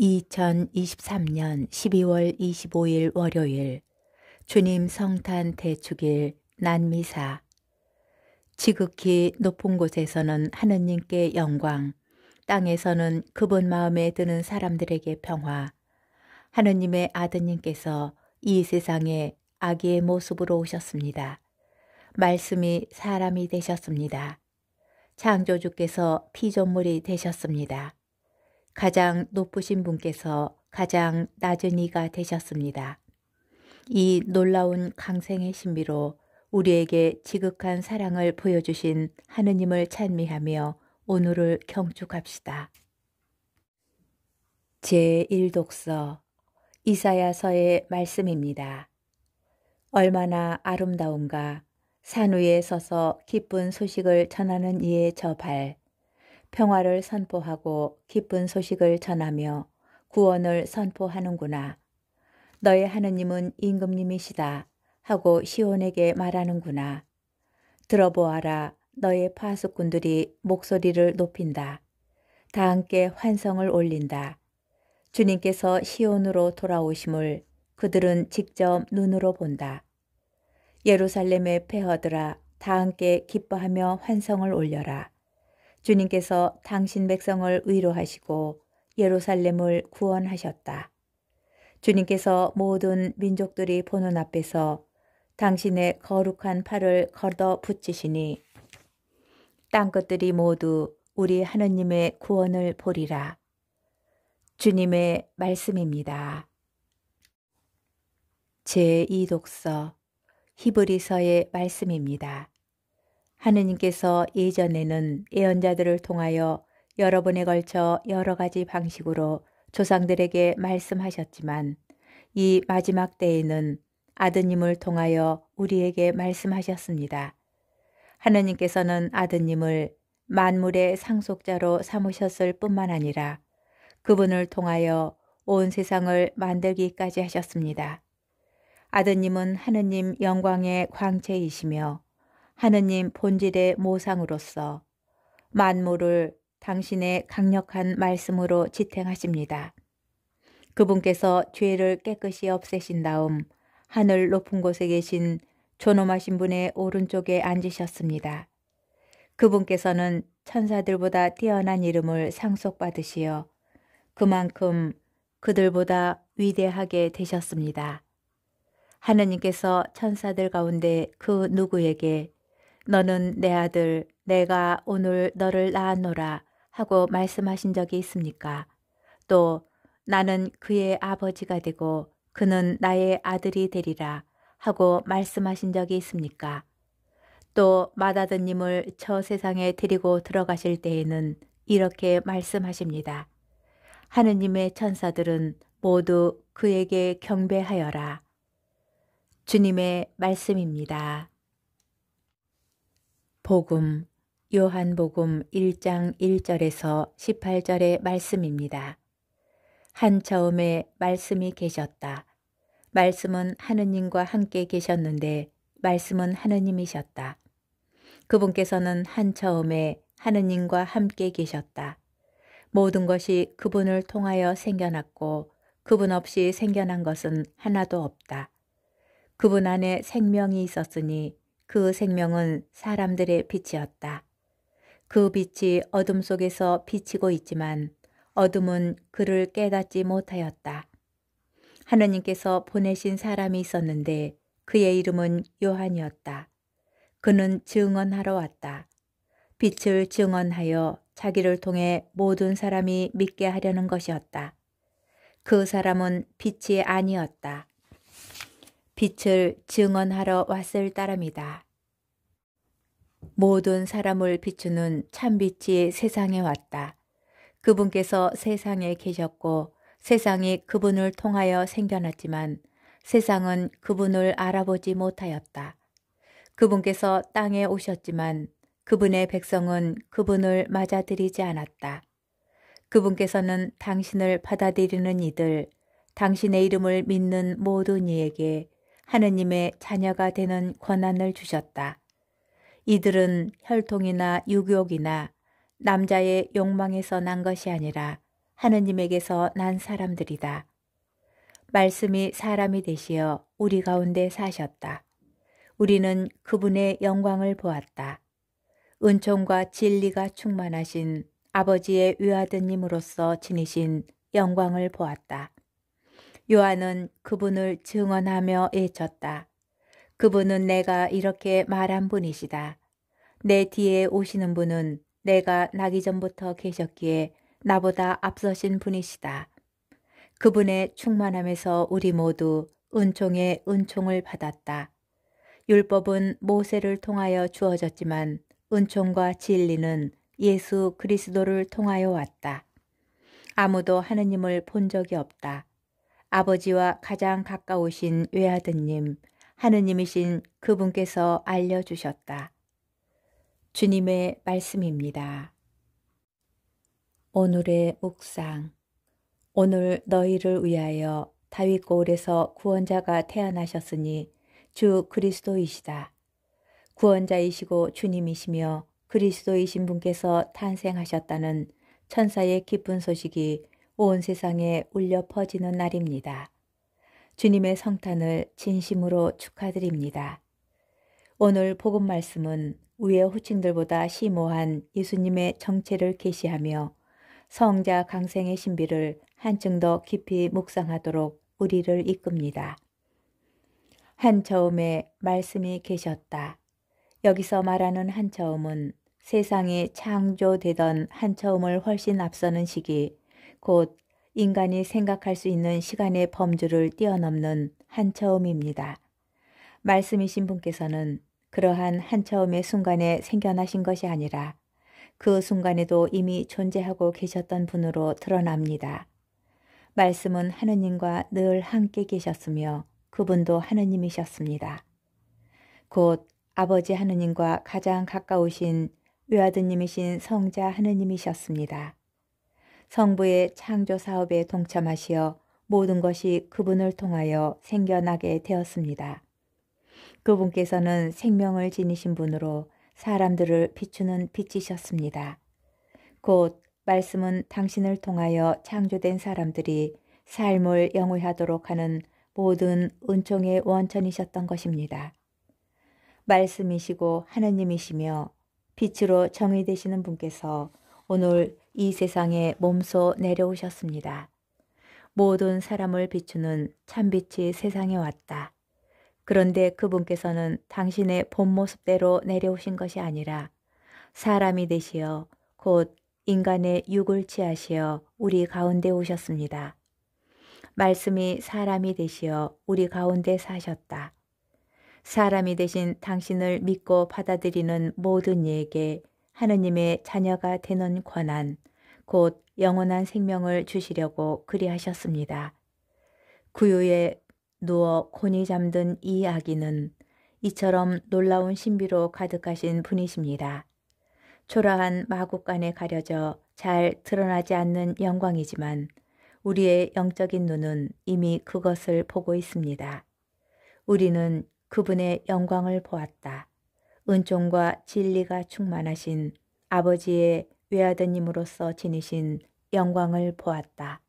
2023년 12월 25일 월요일 주님 성탄 대축일 난미사 지극히 높은 곳에서는 하느님께 영광 땅에서는 그분 마음에 드는 사람들에게 평화 하느님의 아드님께서 이 세상에 아기의 모습으로 오셨습니다. 말씀이 사람이 되셨습니다. 창조주께서 피조물이 되셨습니다. 가장 높으신 분께서 가장 낮은 이가 되셨습니다. 이 놀라운 강생의 신비로 우리에게 지극한 사랑을 보여주신 하느님을 찬미하며 오늘을 경축합시다. 제1독서 이사야서의 말씀입니다. 얼마나 아름다운가 산 위에 서서 기쁜 소식을 전하는 이의 저 발, 평화를 선포하고 기쁜 소식을 전하며 구원을 선포하는구나. 너의 하느님은 임금님이시다 하고 시온에게 말하는구나. 들어보아라 너의 파수꾼들이 목소리를 높인다. 다 함께 환성을 올린다. 주님께서 시온으로 돌아오심을 그들은 직접 눈으로 본다. 예루살렘의 폐허들아 다 함께 기뻐하며 환성을 올려라. 주님께서 당신 백성을 위로하시고 예루살렘을 구원하셨다. 주님께서 모든 민족들이 보는 앞에서 당신의 거룩한 팔을 걷어 붙이시니 땅끝들이 모두 우리 하느님의 구원을 보리라. 주님의 말씀입니다. 제2독서 히브리서의 말씀입니다. 하느님께서 예전에는 예언자들을 통하여 여러 번에 걸쳐 여러 가지 방식으로 조상들에게 말씀하셨지만 이 마지막 때에는 아드님을 통하여 우리에게 말씀하셨습니다. 하느님께서는 아드님을 만물의 상속자로 삼으셨을 뿐만 아니라 그분을 통하여 온 세상을 만들기까지 하셨습니다. 아드님은 하느님 영광의 광채이시며 하느님 본질의 모상으로서 만물을 당신의 강력한 말씀으로 지탱하십니다. 그분께서 죄를 깨끗이 없애신 다음 하늘 높은 곳에 계신 존엄하신 분의 오른쪽에 앉으셨습니다. 그분께서는 천사들보다 뛰어난 이름을 상속받으시어 그만큼 그들보다 위대하게 되셨습니다. 하느님께서 천사들 가운데 그 누구에게 너는 내 아들, 내가 오늘 너를 낳았노라 하고 말씀하신 적이 있습니까? 또 나는 그의 아버지가 되고 그는 나의 아들이 되리라 하고 말씀하신 적이 있습니까? 또 마다드님을 저 세상에 데리고 들어가실 때에는 이렇게 말씀하십니다. 하느님의 천사들은 모두 그에게 경배하여라. 주님의 말씀입니다. 복음 요한복음 1장 1절에서 18절의 말씀입니다. 한처음에 말씀이 계셨다. 말씀은 하느님과 함께 계셨는데 말씀은 하느님이셨다. 그분께서는 한처음에 하느님과 함께 계셨다. 모든 것이 그분을 통하여 생겨났고 그분 없이 생겨난 것은 하나도 없다. 그분 안에 생명이 있었으니 그 생명은 사람들의 빛이었다. 그 빛이 어둠 속에서 비치고 있지만 어둠은 그를 깨닫지 못하였다. 하느님께서 보내신 사람이 있었는데 그의 이름은 요한이었다. 그는 증언하러 왔다. 빛을 증언하여 자기를 통해 모든 사람이 믿게 하려는 것이었다. 그 사람은 빛이 아니었다. 빛을 증언하러 왔을 따름이다. 모든 사람을 비추는 참빛이 세상에 왔다. 그분께서 세상에 계셨고 세상이 그분을 통하여 생겨났지만 세상은 그분을 알아보지 못하였다. 그분께서 땅에 오셨지만 그분의 백성은 그분을 맞아들이지 않았다. 그분께서는 당신을 받아들이는 이들, 당신의 이름을 믿는 모든 이에게 하느님의 자녀가 되는 권한을 주셨다. 이들은 혈통이나 유교이나 남자의 욕망에서 난 것이 아니라 하느님에게서 난 사람들이다. 말씀이 사람이 되시어 우리 가운데 사셨다. 우리는 그분의 영광을 보았다. 은총과 진리가 충만하신 아버지의 외아드님으로서 지니신 영광을 보았다. 요한은 그분을 증언하며 외쳤다. 그분은 내가 이렇게 말한 분이시다. 내 뒤에 오시는 분은 내가 나기 전부터 계셨기에 나보다 앞서신 분이시다. 그분의 충만함에서 우리 모두 은총의 은총을 받았다. 율법은 모세를 통하여 주어졌지만 은총과 진리는 예수 그리스도를 통하여 왔다. 아무도 하느님을 본 적이 없다. 아버지와 가장 가까우신 외아드님, 하느님이신 그분께서 알려주셨다. 주님의 말씀입니다. 오늘의 묵상 오늘 너희를 위하여 다윗 고울에서 구원자가 태어나셨으니 주 그리스도이시다. 구원자이시고 주님이시며 그리스도이신 분께서 탄생하셨다는 천사의 기쁜 소식이 온 세상에 울려 퍼지는 날입니다. 주님의 성탄을 진심으로 축하드립니다. 오늘 복음 말씀은 위의 호칭들보다 심오한 예수님의 정체를 계시하며 성자 강생의 신비를 한층 더 깊이 묵상하도록 우리를 이끕니다. 한처음에 말씀이 계셨다. 여기서 말하는 한처음은 세상이 창조되던 한처음을 훨씬 앞서는 시기 곧 인간이 생각할 수 있는 시간의 범주를 뛰어넘는 한처음입니다 말씀이신 분께서는 그러한 한차음의 순간에 생겨나신 것이 아니라 그 순간에도 이미 존재하고 계셨던 분으로 드러납니다. 말씀은 하느님과 늘 함께 계셨으며 그분도 하느님이셨습니다. 곧 아버지 하느님과 가장 가까우신 외아드님이신 성자 하느님이셨습니다. 성부의 창조 사업에 동참하시어 모든 것이 그분을 통하여 생겨나게 되었습니다. 그분께서는 생명을 지니신 분으로 사람들을 비추는 빛이셨습니다. 곧 말씀은 당신을 통하여 창조된 사람들이 삶을 영위하도록 하는 모든 은총의 원천이셨던 것입니다. 말씀이시고 하느님이시며 빛으로 정의되시는 분께서 오늘 이 세상에 몸소 내려오셨습니다. 모든 사람을 비추는 참빛이 세상에 왔다. 그런데 그분께서는 당신의 본 모습대로 내려오신 것이 아니라 사람이 되시어 곧 인간의 육을 취하시어 우리 가운데 오셨습니다. 말씀이 사람이 되시어 우리 가운데 사셨다. 사람이 되신 당신을 믿고 받아들이는 모든 이에게 하느님의 자녀가 되는 권한, 곧 영원한 생명을 주시려고 그리하셨습니다. 구유에 그 누워 곤히 잠든 이 아기는 이처럼 놀라운 신비로 가득하신 분이십니다. 초라한 마구간에 가려져 잘 드러나지 않는 영광이지만 우리의 영적인 눈은 이미 그것을 보고 있습니다. 우리는 그분의 영광을 보았다. 은총과 진리가 충만하신 아버지의 외아드님으로서 지니신 영광을 보았다.